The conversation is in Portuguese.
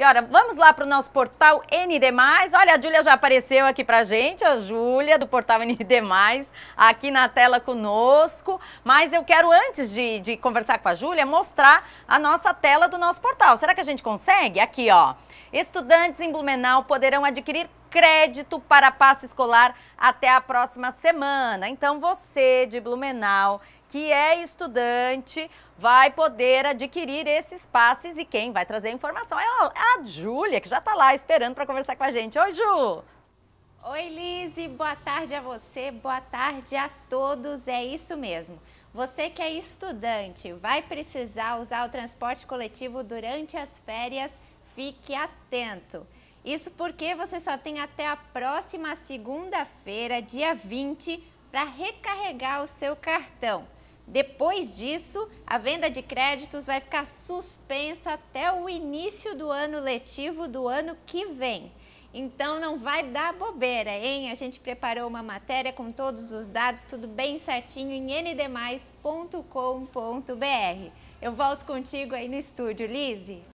E ora, vamos lá para o nosso portal ND+. Olha, a Júlia já apareceu aqui para gente, a Júlia do portal ND+, aqui na tela conosco. Mas eu quero, antes de, de conversar com a Júlia, mostrar a nossa tela do nosso portal. Será que a gente consegue? Aqui, ó. Estudantes em Blumenau poderão adquirir crédito para passe escolar até a próxima semana. Então você de Blumenau que é estudante vai poder adquirir esses passes e quem vai trazer a informação é a é Júlia, que já está lá esperando para conversar com a gente. Oi, Ju! Oi, Lise, boa tarde a você, boa tarde a todos, é isso mesmo. Você que é estudante vai precisar usar o transporte coletivo durante as férias, fique atento. Isso porque você só tem até a próxima segunda-feira, dia 20, para recarregar o seu cartão. Depois disso, a venda de créditos vai ficar suspensa até o início do ano letivo do ano que vem. Então não vai dar bobeira, hein? A gente preparou uma matéria com todos os dados, tudo bem certinho em ndmais.com.br. Eu volto contigo aí no estúdio, Lise.